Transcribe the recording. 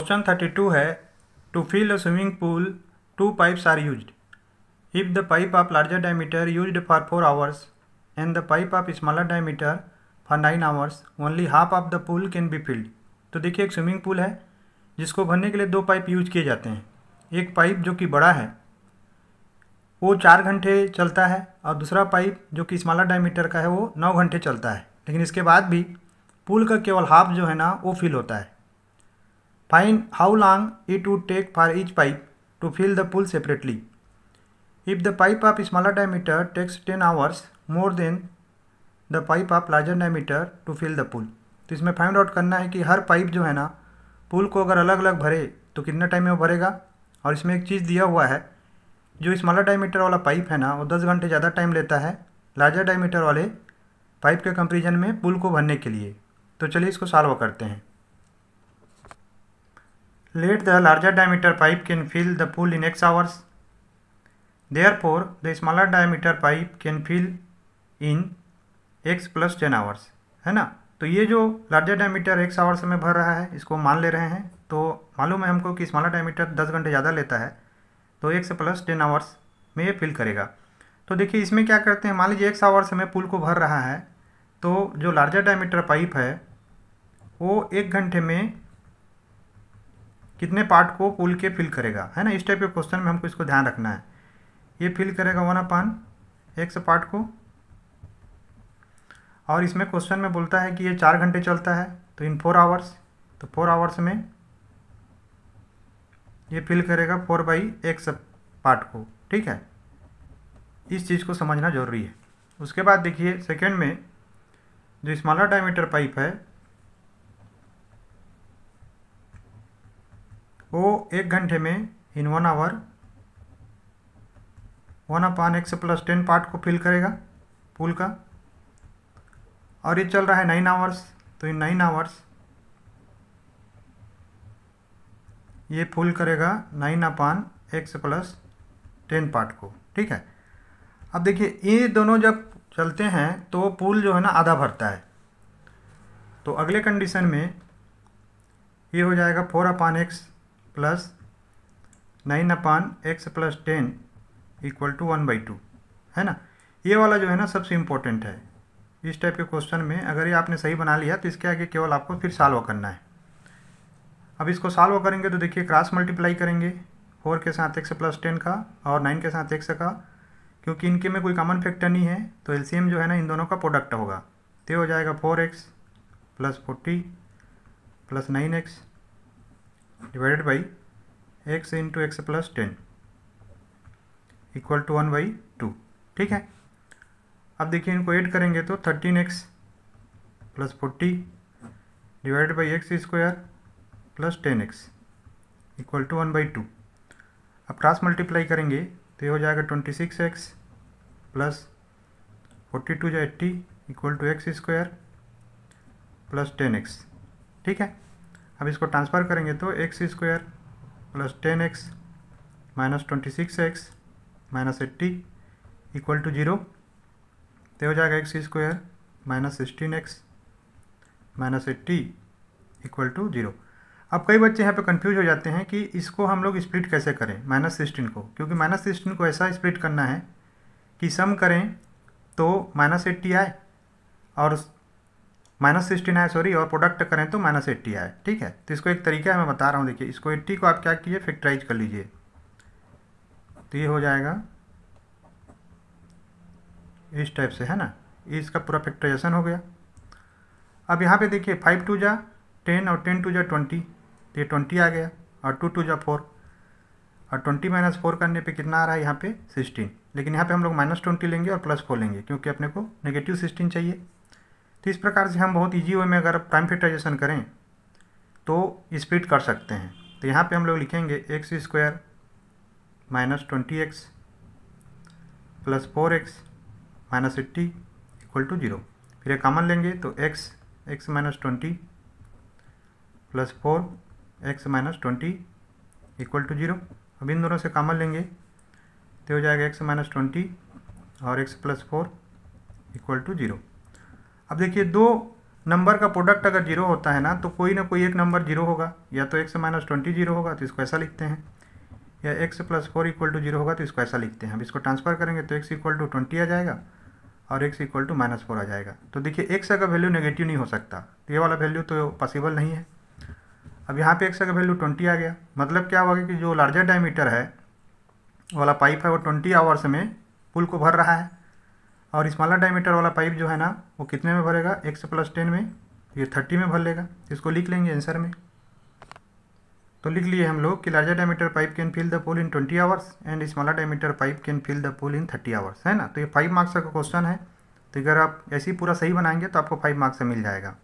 Question two है to fill a swimming pool two pipes are used if the pipe of larger diameter used for four hours and the pipe of smaller diameter for nine hours only half of the pool can be filled तो देखिए एक swimming pool है जिसको भरने के लिए दो pipe use किए जाते हैं एक पाइप जो कि बड़ा है वो चार घंटे चलता है और दूसरा पाइप जो कि स्मॉलर डायमीटर का है वो नौ घंटे चलता है लेकिन इसके बाद भी पूल का केवल हाफ जो है ना वो फिल होता है Find how long it would take for each pipe to fill the pool separately. If the pipe of smaller diameter takes 10 hours more than the pipe of larger diameter to fill the pool तो इसमें find out करना है कि हर pipe जो है ना पुल को अगर अलग अलग भरे तो कितने टाइम में वो भरेगा और इसमें एक चीज़ दिया हुआ है जो स्मॉलर डायमीटर वाला पाइप है ना वो दस घंटे ज़्यादा टाइम लेता है लार्जर डायमीटर वाले पाइप के कंपेरिजन में पुल को भरने के लिए तो चलिए इसको सॉल्व करते हैं Let the larger diameter pipe can fill the pool in X hours. Therefore, the smaller diameter pipe can fill in X plus ten hours. है ना तो ये जो लार्जर डायमीटर एक्स आवर्स में भर रहा है इसको मान ले रहे हैं तो मालूम है हमको कि स्मॉलर डायमीटर दस घंटे ज़्यादा लेता है तो एक्स प्लस टेन आवर्स में ये फिल करेगा तो देखिए इसमें क्या करते हैं मान लीजिए एक्स आवर्स में पुल को भर रहा है तो जो लार्जर डायमीटर पाइप है वो एक घंटे में कितने पार्ट को पुल के फिल करेगा है ना इस टाइप के क्वेश्चन में हमको इसको ध्यान रखना है ये फिल करेगा वन अपान एक्स पार्ट को और इसमें क्वेश्चन में बोलता है कि ये चार घंटे चलता है तो इन फोर आवर्स तो फोर आवर्स में ये फिल करेगा फोर बाई एक्स पार्ट को ठीक है इस चीज़ को समझना ज़रूरी है उसके बाद देखिए सेकेंड में जो स्मॉलर डायमीटर पाइप है वो एक घंटे में in one hour one upon X plus ten part को फिल करेगा पूल का और ये चल रहा है नाइन आवर्स तो इन नाइन आवर्स ये फुल करेगा nine upon X plus ten part को ठीक है अब देखिए ये दोनों जब चलते हैं तो पुल जो है ना आधा भरता है तो अगले कंडीशन में ये हो जाएगा four upon X plus nine upon X plus ten equal to one by two है ना ये वाला जो है ना सबसे इम्पोर्टेंट है इस टाइप के क्वेश्चन में अगर ये आपने सही बना लिया तो इसके आगे केवल आपको फिर सॉल्व करना है अब इसको सॉल्व करेंगे तो देखिए क्रॉस मल्टीप्लाई करेंगे फोर के साथ एक्स प्लस टेन का और नाइन के साथ एक्स का क्योंकि इनके में कोई कॉमन फैक्टर नहीं है तो एलसीएम जो है ना इन दोनों का प्रोडक्ट होगा तो हो जाएगा four X plus forty plus nine X divided by X into X plus ten equal to one by two ठीक है अब देखिए इनको ऐड करेंगे तो thirteen X plus forty divide by X square plus ten X equal to one by two अब cross multiply करेंगे तो ये हो जाएगा twenty six X plus forty two जो eighty equal to X square plus ten x ठीक है अब इसको ट्रांसफ़र करेंगे तो X square plus ten X minus twenty six X minus eighty equal to zero तो हो जाएगा X square minus sixteen X minus eighty equal to zero अब कई बच्चे यहाँ पे कंफ्यूज हो जाते हैं कि इसको हम लोग स्प्लिट कैसे करें माइनस सिक्सटीन को क्योंकि माइनस सिक्सटीन को ऐसा स्प्लिट करना है कि सम करें तो माइनस एट्टी आए और माइनस सिक्सटीन आए सॉरी और प्रोडक्ट करें तो माइनस एट्टी आए ठीक है तो इसको एक तरीका है मैं बता रहा हूँ देखिए इसको एट्टी को आप क्या कीजिए फैक्टराइज कर लीजिए तो ये हो जाएगा इस टाइप से है ना इसका पूरा फैक्टराइजेशन हो गया अब यहाँ पे देखिए फाइव टू जा टेन और टेन टू जा ट्वेंटी तो ये ट्वेंटी आ गया और टू टू जा फोर और ट्वेंटी माइनस फोर करने पे कितना आ रहा है यहाँ पे सिक्सटीन लेकिन यहाँ पे हम लोग माइनस ट्वेंटी लेंगे और प्लस फोर लेंगे क्योंकि अपने को नेगेटिव सिक्सटीन चाहिए तो इस प्रकार से हम बहुत ईजी वे में अगर प्राइम फेक्टराइजेशन करें तो स्पीड कर सकते हैं तो यहाँ पे हम लोग लिखेंगे X square minus twenty X plus four X minus eighty equal to zero फिर एक कॉमन लेंगे तो X X minus twenty plus four X minus twenty equal to zero अब इन दोनों से कॉमन लेंगे तो हो जाएगा एक्स माइनस ट्वेंटी और X plus four equal to zero अब देखिए दो नंबर का प्रोडक्ट अगर जीरो होता है ना तो कोई ना कोई एक नंबर जीरो होगा या तो एक से माइनस ट्वेंटी जीरो होगा तो इसको ऐसा लिखते हैं या एक से plus four equal to zero होगा तो इसको ऐसा लिखते हैं अब इसको ट्रांसफर करेंगे तो एक्स इक्वल टू ट्वेंटी आ जाएगा और X equal to minus four आ जाएगा तो देखिए एक्स का वैल्यू नेगेटिव नहीं हो सकता तो ये वाला वैल्यू तो पॉसिबल नहीं है अब यहाँ एक एक्स का वैल्यू ट्वेंटी आ गया मतलब क्या होगा कि जो लार्जर डायमीटर है वाला पाइप है वो ट्वेंटी आवर्स में पुल को भर रहा है और स्मॉलर डायमीटर वाला पाइप जो है ना वो कितने में भरेगा एक्स प्लस टेन में ये थर्टी में भर लेगा इसको लिख लेंगे आंसर में तो लिख लिए हम लोग कि larger diameter pipe can fill the pool in twenty hours and smaller diameter pipe can fill the pool in thirty hours है ना तो ये फाइव मार्क्स का क्वेश्चन है तो अगर आप ऐसे ही पूरा सही बनाएंगे तो आपको फाइव मार्क्स से मिल जाएगा